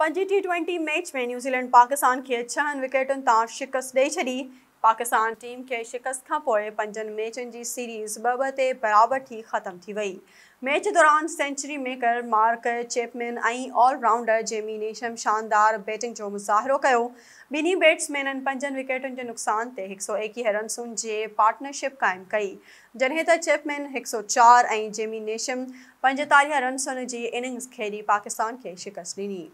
पंजी T twenty match में New Zealand Pakistan के छह विकेटों तां शिकस्त ॾेई छॾी पाकिस्तान टीम के शिकस्त खां पोइ पंजनि मैचनि सीरीज़ ॿ ॿ थी खत्म थी वही मैच दौरान century maker Mark Chapman allrounder Jimmy Neesham शानदार बैटिंग जो मुज़ाहिरो कयो ॿिन्ही बैट्समैननि पंजनि विकेटुनि जे नुक़सान से एक सौ एक्वी रनसुनि जे पार्टनरशिप कायम कई जडे त चेपमैन एक सौ चारि ऐं जेमी नेशम पंजेतालीह रनसुनि जी इनिंग्स खेली पाकिस्तान के शिकस्त ॾिनी